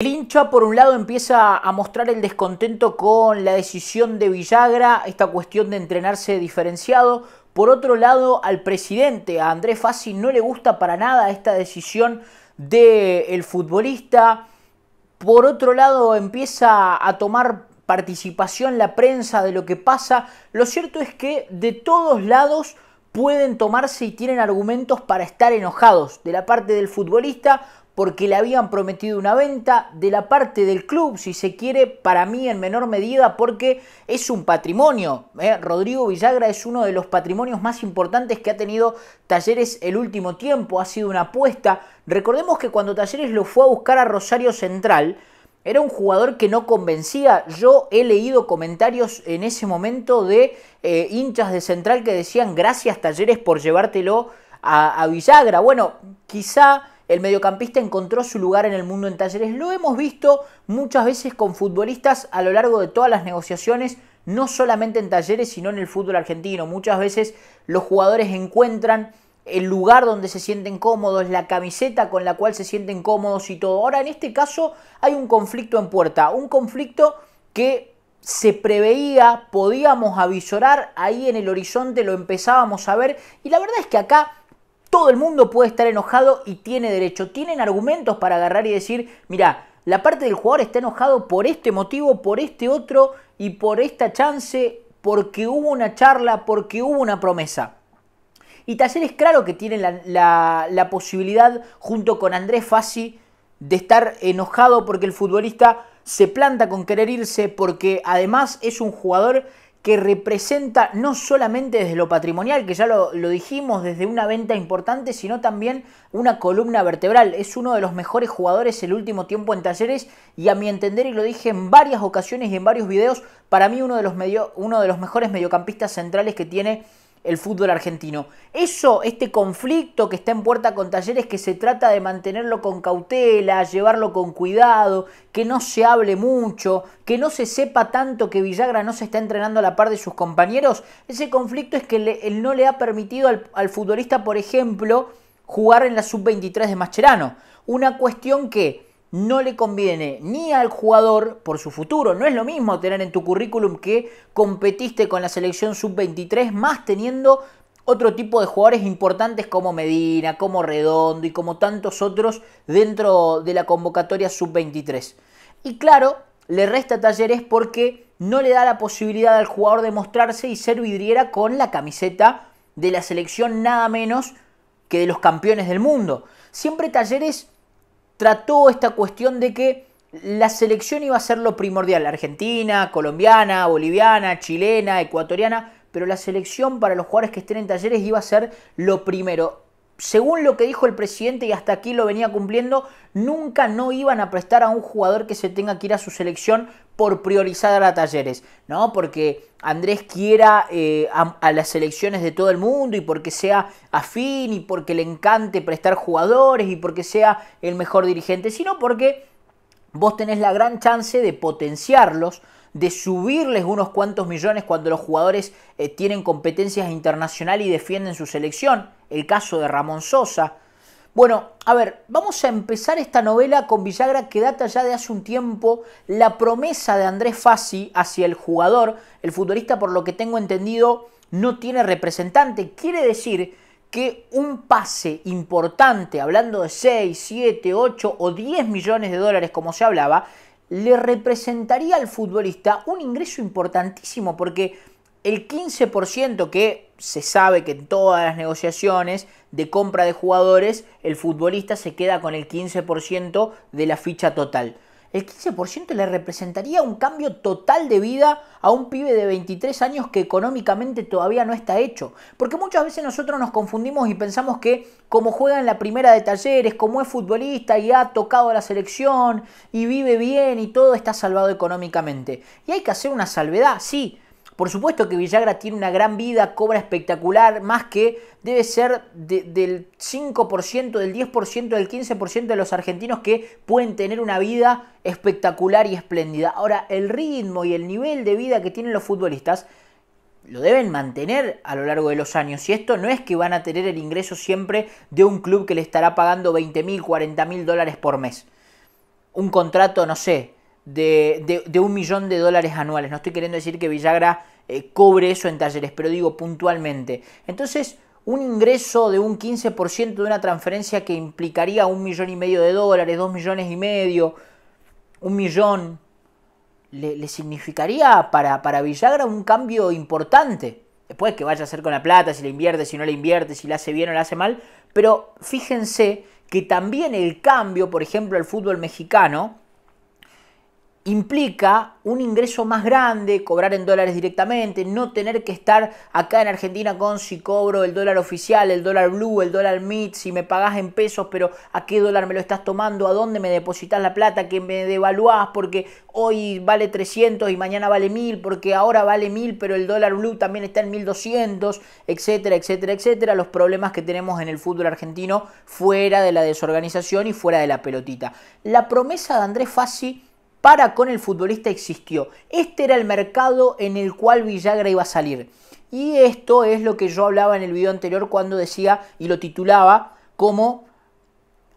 El hincha, por un lado, empieza a mostrar el descontento con la decisión de Villagra, esta cuestión de entrenarse diferenciado. Por otro lado, al presidente, a Andrés Fassi, no le gusta para nada esta decisión del futbolista. Por otro lado, empieza a tomar participación la prensa de lo que pasa. Lo cierto es que de todos lados pueden tomarse y tienen argumentos para estar enojados de la parte del futbolista porque le habían prometido una venta de la parte del club, si se quiere, para mí en menor medida, porque es un patrimonio. ¿eh? Rodrigo Villagra es uno de los patrimonios más importantes que ha tenido Talleres el último tiempo, ha sido una apuesta. Recordemos que cuando Talleres lo fue a buscar a Rosario Central, era un jugador que no convencía. Yo he leído comentarios en ese momento de eh, hinchas de Central que decían gracias Talleres por llevártelo a Villagra. Bueno, quizá el mediocampista encontró su lugar en el mundo en talleres. Lo hemos visto muchas veces con futbolistas a lo largo de todas las negociaciones, no solamente en talleres, sino en el fútbol argentino. Muchas veces los jugadores encuentran el lugar donde se sienten cómodos, la camiseta con la cual se sienten cómodos y todo. Ahora, en este caso, hay un conflicto en puerta, un conflicto que se preveía, podíamos avisorar, ahí en el horizonte lo empezábamos a ver y la verdad es que acá todo el mundo puede estar enojado y tiene derecho. Tienen argumentos para agarrar y decir, mira, la parte del jugador está enojado por este motivo, por este otro y por esta chance, porque hubo una charla, porque hubo una promesa. Y es claro que tiene la posibilidad, junto con Andrés Fassi, de estar enojado porque el futbolista se planta con querer irse, porque además es un jugador que representa no solamente desde lo patrimonial, que ya lo, dijimos, desde una venta importante, sino también una columna vertebral. Es uno de los mejores jugadores el último tiempo en talleres y a mi entender, y lo dije en varias ocasiones y en varios videos, para mí uno de los, uno de los mejores mediocampistas centrales que tiene el fútbol argentino. Eso, este conflicto que está en puerta con talleres, que se trata de mantenerlo con cautela, llevarlo con cuidado, que no se hable mucho, que no se sepa tanto que Villagra no se está entrenando a la par de sus compañeros, ese conflicto es que él no le ha permitido al, al futbolista, por ejemplo, jugar en la sub-23 de Mascherano. Una cuestión que no le conviene ni al jugador por su futuro. No es lo mismo tener en tu currículum que competiste con la selección sub-23 más teniendo otro tipo de jugadores importantes como Medina, como Redondo y como tantos otros dentro de la convocatoria sub-23. Y claro, le resta talleres porque no le da la posibilidad al jugador de mostrarse y ser vidriera con la camiseta de la selección nada menos que de los campeones del mundo. Siempre talleres trató esta cuestión de que la selección iba a ser lo primordial, argentina, colombiana, boliviana, chilena, ecuatoriana, pero la selección para los jugadores que estén en talleres iba a ser lo primero según lo que dijo el presidente y hasta aquí lo venía cumpliendo, nunca no iban a prestar a un jugador que se tenga que ir a su selección por priorizar a Talleres, ¿no? Porque Andrés quiera eh, a, a, las selecciones de todo el mundo y porque sea afín y porque le encante prestar jugadores y porque sea el mejor dirigente, sino porque vos tenés la gran chance de potenciarlos, de subirles unos cuantos millones cuando los jugadores eh, tienen competencias internacionales y defienden su selección. El caso de Ramón Sosa. Bueno, a ver, vamos a empezar esta novela con Villagra que data ya de hace un tiempo la promesa de Andrés Fassi hacia el jugador. El futbolista, por lo que tengo entendido, no tiene representante. Quiere decir que un pase importante, hablando de 6, 7, 8 o 10 millones de dólares como se hablaba, le representaría al futbolista un ingreso importantísimo porque el 15% que se sabe que en todas las negociaciones de compra de jugadores el futbolista se queda con el 15% de la ficha total el 15% le representaría un cambio total de vida a un pibe de 23 años que económicamente todavía no está hecho. Porque muchas veces nosotros nos confundimos y pensamos que como juega en la primera de talleres, como es futbolista y ha tocado la selección y vive bien y todo está salvado económicamente. Y hay que hacer una salvedad, sí. Por supuesto que Villagra tiene una gran vida, cobra espectacular, más que debe ser del 5%, del 10%, del 15% de los argentinos que pueden tener una vida espectacular y espléndida. Ahora, el ritmo y el nivel de vida que tienen los futbolistas lo deben mantener a lo largo de los años. Y esto no es que van a tener el ingreso siempre de un club que le estará pagando 20 mil, 40 mil dólares por mes. Un contrato, no sé, de, un millón de dólares anuales. No estoy queriendo decir que Villagra eh, cobre eso en talleres, pero digo puntualmente. Entonces, un ingreso de un 15% de una transferencia que implicaría un millón y medio de dólares, dos millones y medio, un millón, le, significaría para, para Villagra un cambio importante. Después que vaya a hacer con la plata, si la invierte, si no la invierte, si la hace bien o la hace mal. Pero fíjense que también el cambio, por ejemplo, al fútbol mexicano, implica un ingreso más grande, cobrar en dólares directamente, no tener que estar acá en Argentina con si cobro el dólar oficial, el dólar blue, el dólar mid, si me pagás en pesos, pero a qué dólar me lo estás tomando, a dónde me depositas la plata, que me devaluás porque hoy vale 300 y mañana vale 1000, porque ahora vale 1000, pero el dólar blue también está en 1200, etcétera, etcétera, etcétera, los problemas que tenemos en el fútbol argentino fuera de la desorganización y fuera de la pelotita. La promesa de Andrés Fassi para con el futbolista existió. Este era el mercado en el cual Villagra iba a salir. Y esto es lo que yo hablaba en el video anterior cuando decía y lo titulaba como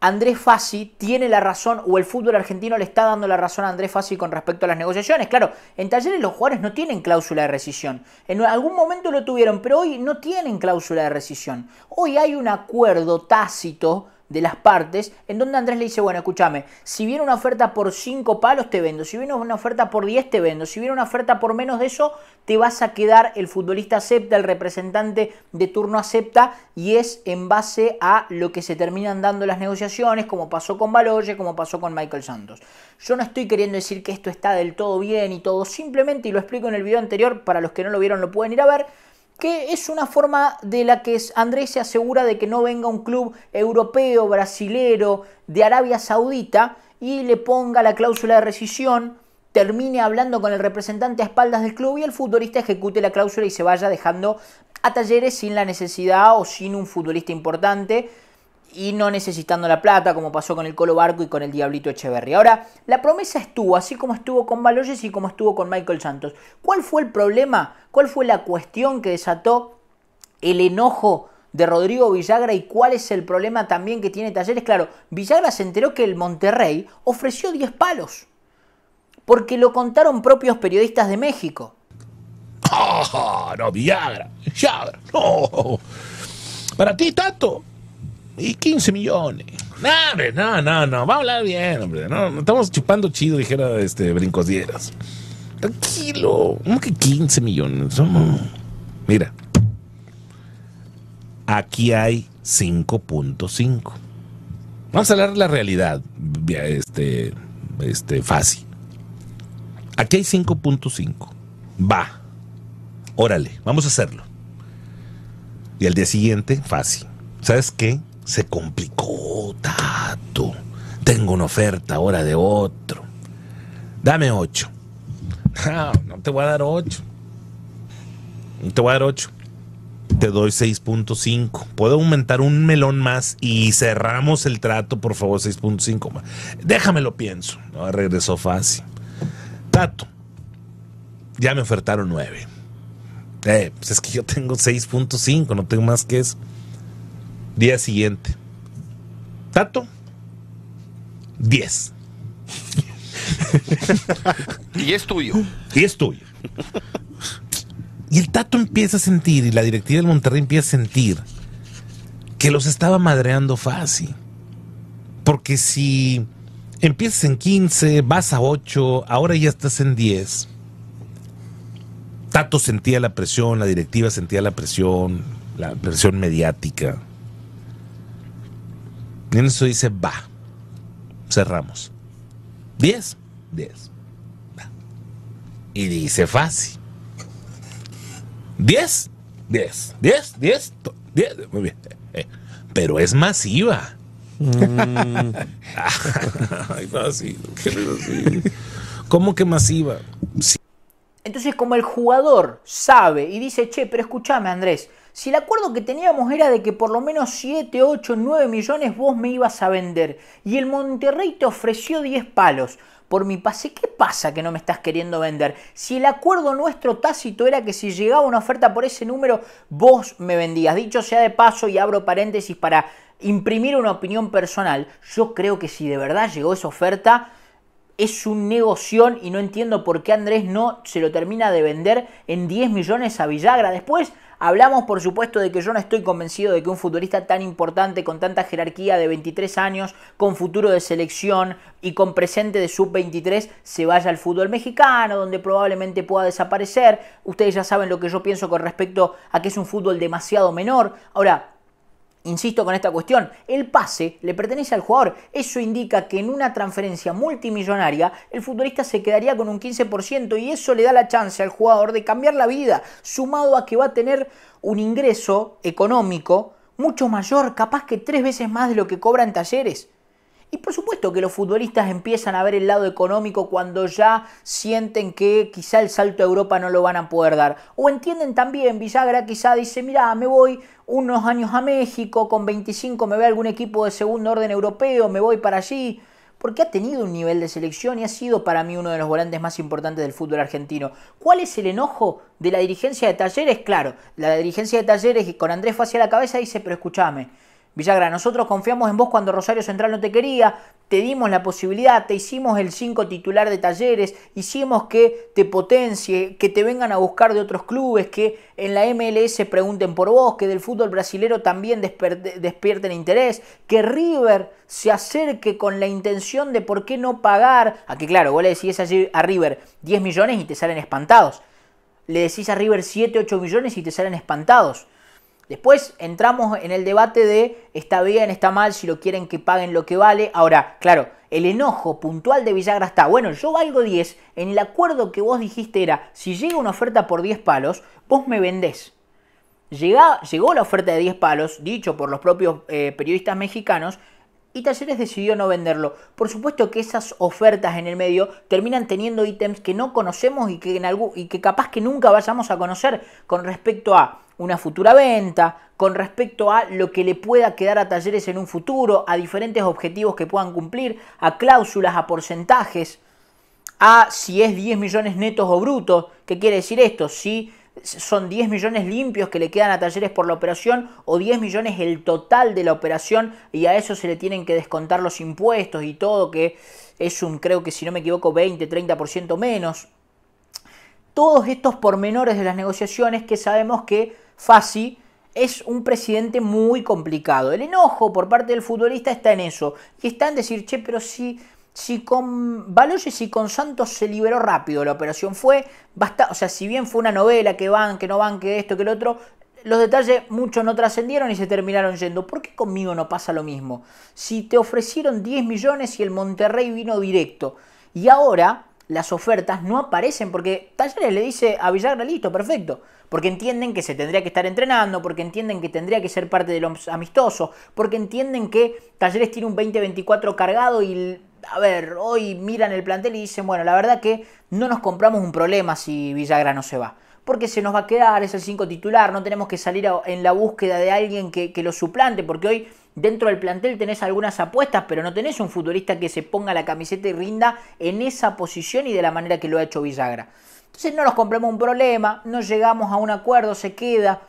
Andrés Fassi tiene la razón o el fútbol argentino le está dando la razón a Andrés Fassi con respecto a las negociaciones. Claro, en talleres los jugadores no tienen cláusula de rescisión. En algún momento lo tuvieron, pero hoy no tienen cláusula de rescisión. Hoy hay un acuerdo tácito de las partes, en donde Andrés le dice, bueno, escúchame, si viene una oferta por 5 palos te vendo, si viene una oferta por 10 te vendo, si viene una oferta por menos de eso, te vas a quedar, el futbolista acepta, el representante de turno acepta y es en base a lo que se terminan dando las negociaciones, como pasó con Baloye, como pasó con Michael Santos. Yo no estoy queriendo decir que esto está del todo bien y todo, simplemente, y lo explico en el video anterior, para los que no lo vieron lo pueden ir a ver, que es una forma de la que Andrés se asegura de que no venga un club europeo, brasilero, de Arabia Saudita y le ponga la cláusula de rescisión, termine hablando con el representante a espaldas del club y el futbolista ejecute la cláusula y se vaya dejando a talleres sin la necesidad o sin un futbolista importante y no necesitando la plata, como pasó con el Colo Barco y con el Diablito Echeverry. Ahora, la promesa estuvo, así como estuvo con Baloyes y como estuvo con Michael Santos. ¿Cuál fue el problema? ¿Cuál fue la cuestión que desató el enojo de Rodrigo Villagra y cuál es el problema también que tiene Talleres? Claro, Villagra se enteró que el Monterrey ofreció 10 palos, porque lo contaron propios periodistas de México. Ah, no, Villagra, Villagra, no. Para ti, tanto... Y 15 millones. No, no, no, no. Vamos a hablar bien, hombre. No, estamos chupando chido, dijera este Brincos Dieras. Tranquilo. ¿Cómo que 15 millones? Mira. Aquí hay 5.5. Vamos a hablar de la realidad. Este, este, fácil. Aquí hay 5.5. Va. Órale, vamos a hacerlo. Y al día siguiente, fácil. ¿Sabes qué? se complicó Tato Tengo una oferta ahora de otro. Dame 8 No, no te voy a dar 8 No te voy a dar 8 Te doy 6.5. Puedo aumentar un melón más y cerramos el trato, por favor, 6.5 Déjame Déjamelo pienso. regresó fácil. Tato, ya me ofertaron 9. Eh, pues es que yo tengo 6.5, no tengo más que eso. Día siguiente. Tato, 10. y es tuyo. Y es tuyo. Y el Tato empieza a sentir, y la directiva del Monterrey empieza a sentir, que los estaba madreando fácil. Porque si empiezas en 15, vas a 8, ahora ya estás en 10. Tato sentía la presión, la directiva sentía la presión, la presión mediática en eso dice, va, cerramos. 10, 10. Y dice fácil. 10, 10, 10, 10, 10. Muy bien. Pero es masiva. Mm. Ay, ¿Cómo que masiva? Entonces, como el jugador sabe y dice, che, pero escúchame, Andrés, si el acuerdo que teníamos era de que por lo menos 7, 8, 9 millones vos me ibas a vender y el Monterrey te ofreció 10 palos por mi pase, ¿qué pasa que no me estás queriendo vender? Si el acuerdo nuestro tácito era que si llegaba una oferta por ese número, vos me vendías. Dicho sea de paso y abro paréntesis para imprimir una opinión personal, yo creo que si de verdad llegó esa oferta, es un negocio y no entiendo por qué Andrés no se lo termina de vender en 10 millones a Villagra. Después Hablamos, por supuesto, de que yo no estoy convencido de que un futbolista tan importante, con tanta jerarquía de 23 años, con futuro de selección y con presente de sub-23, se vaya al fútbol mexicano, donde probablemente pueda desaparecer. Ustedes ya saben lo que yo pienso con respecto a que es un fútbol demasiado menor. Ahora, Insisto con esta cuestión, el pase le pertenece al jugador. Eso indica que en una transferencia multimillonaria el futbolista se quedaría con un 15% y eso le da la chance al jugador de cambiar la vida, sumado a que va a tener un ingreso económico mucho mayor, capaz que tres veces más de lo que cobran talleres. Y por supuesto que los futbolistas empiezan a ver el lado económico cuando ya sienten que quizá el salto a Europa no lo van a poder dar. O entienden también, Villagra quizá dice, mira, me voy, unos años a México, con 25 me ve algún equipo de segundo orden europeo, me voy para allí, porque ha tenido un nivel de selección y ha sido para mí uno de los volantes más importantes del fútbol argentino. ¿Cuál es el enojo de la dirigencia de Talleres? Claro, la dirigencia de Talleres con Andrés fue hacia la cabeza dice, pero escúchame, Villagra, nosotros confiamos en vos cuando Rosario Central no te quería, te dimos la posibilidad, te hicimos el 5 titular de talleres, hicimos que te potencie, que te vengan a buscar de otros clubes, que en la MLS pregunten por vos, que del fútbol brasilero también despierten interés, que River se acerque con la intención de por qué no pagar. a Aquí claro, vos le decís a River 10 millones y te salen espantados. Le decís a River 7, 8 millones y te salen espantados. Después entramos en el debate de está bien, está mal, si lo quieren que paguen lo que vale. Ahora, claro, el enojo puntual de Villagra está, bueno, yo valgo 10, en el acuerdo que vos dijiste era, si llega una oferta por 10 palos, vos me vendés. llegó la oferta de 10 palos, dicho por los propios eh, periodistas mexicanos, y Talleres decidió no venderlo. Por supuesto que esas ofertas en el medio terminan teniendo ítems que no conocemos y que, capaz que nunca vayamos a conocer con respecto a una futura venta, con respecto a lo que le pueda quedar a Talleres en un futuro, a diferentes objetivos que puedan cumplir, a cláusulas, a porcentajes, a si es 10 millones netos o brutos. ¿Qué quiere decir esto? Si son 10 millones limpios que le quedan a talleres por la operación o 10 millones el total de la operación y a eso se le tienen que descontar los impuestos y todo, que es un, creo que si no me equivoco, 20, 30% menos. Todos estos pormenores de las negociaciones que sabemos que Fassi es un presidente muy complicado. El enojo por parte del futbolista está en eso y está en decir, che, pero si si con Baloyes y con Santos se liberó rápido la operación, fue basta, o sea, si bien fue una novela que van, que no van, que esto, que el otro, los detalles muchos no trascendieron y se terminaron yendo. ¿Por qué conmigo no pasa lo mismo? Si te ofrecieron 10 millones y el Monterrey vino directo y ahora las ofertas no aparecen porque Talleres le dice a Villagra, listo, perfecto, porque entienden que se tendría que estar entrenando, porque entienden que tendría que ser parte de los amistosos, porque entienden que Talleres tiene un 2024 cargado y a ver, hoy miran el plantel y dicen, bueno, la verdad que no nos compramos un problema si Villagra no se va. Porque se nos va a quedar, es el 5 titular, no tenemos que salir en la búsqueda de alguien que, lo suplante, porque hoy dentro del plantel tenés algunas apuestas, pero no tenés un futbolista que se ponga la camiseta y rinda en esa posición y de la manera que lo ha hecho Villagra. Entonces no nos compramos un problema, no llegamos a un acuerdo, se queda.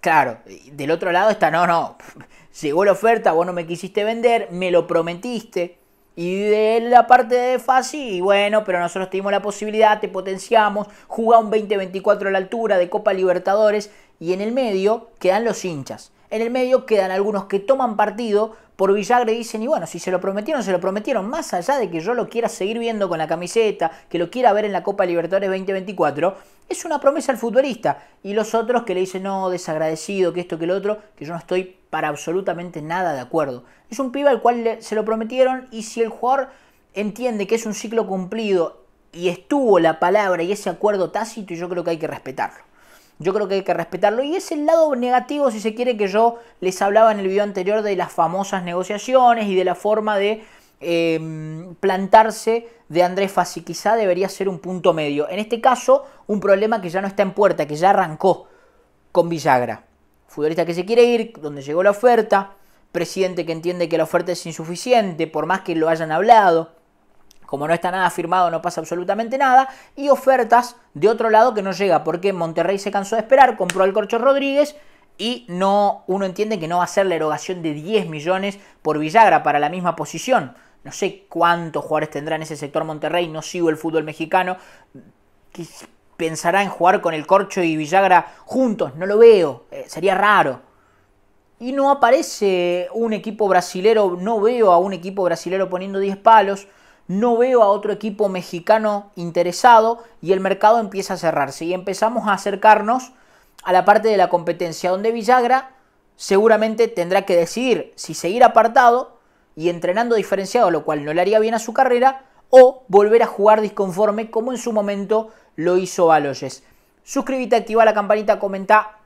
claro, del otro lado está, no, no, llegó la oferta, vos no me quisiste vender, me lo prometiste, y de la parte de Fasi, bueno, pero nosotros tuvimos la posibilidad, te potenciamos, juega un 20-24 a la altura de Copa Libertadores y en el medio quedan los hinchas. En el medio quedan algunos que toman partido por Villagre dicen, y bueno, si se lo prometieron, se lo prometieron, más allá de que yo lo quiera seguir viendo con la camiseta, que lo quiera ver en la Copa Libertadores 2024, es una promesa al futbolista. Y los otros que le dicen, no, desagradecido, que esto, que lo otro, que yo no estoy para absolutamente nada de acuerdo. Es un pibe al cual se lo prometieron y si el jugador entiende que es un ciclo cumplido y estuvo la palabra y ese acuerdo tácito, yo creo que hay que respetarlo yo creo que hay que respetarlo. Y es el lado negativo, si se quiere, que yo les hablaba en el video anterior de las famosas negociaciones y de la forma de em, plantarse de Andrés Fassi. Quizá debería ser un punto medio. En este caso, un problema que ya no está en puerta, que ya arrancó con Villagra. Futbolista que se quiere ir, donde llegó la oferta, presidente que entiende que la oferta es insuficiente, por más que lo hayan hablado como no está nada firmado, no pasa absolutamente nada. Y ofertas de otro lado que no llega, porque Monterrey se cansó de esperar, compró al Corcho Rodríguez y no, uno entiende que no va a ser la erogación de 10 millones por Villagra para la misma posición. No sé cuántos jugadores tendrá en ese sector Monterrey, no sigo el fútbol mexicano. Pensará en jugar con el Corcho y Villagra juntos, no lo veo, eh, sería raro. Y no aparece un equipo brasilero, no veo a un equipo brasilero poniendo 10 palos no veo a otro equipo mexicano interesado y el mercado empieza a cerrarse y empezamos a acercarnos a la parte de la competencia donde Villagra seguramente tendrá que decidir si seguir apartado y entrenando diferenciado, lo cual no le haría bien a su carrera, o volver a jugar disconforme como en su momento lo hizo Baloyes. Suscríbete, activa la campanita, comenta,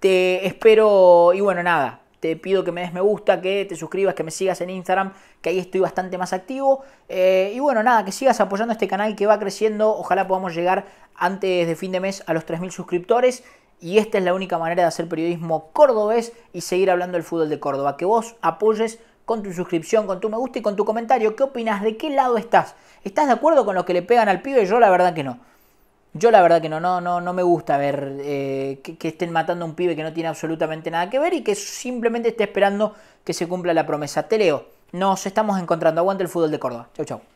te espero y bueno, nada, te pido que me des me gusta, que te suscribas, que me sigas en Instagram, que ahí estoy bastante más activo. Eh, y bueno, nada, que sigas apoyando este canal que va creciendo. Ojalá podamos llegar antes de fin de mes a los 3.000 suscriptores. Y esta es la única manera de hacer periodismo cordobés y seguir hablando del fútbol de Córdoba. Que vos apoyes con tu suscripción, con tu me gusta y con tu comentario. ¿Qué opinas? ¿De qué lado estás? ¿Estás de acuerdo con lo que le pegan al pibe? Yo la verdad que no. Yo la verdad que no, no, no, no me gusta ver eh, que, estén matando a un pibe que no tiene absolutamente nada que ver y que simplemente esté esperando que se cumpla la promesa. Te leo. Nos estamos encontrando. Aguante el fútbol de Córdoba. Chau, chau.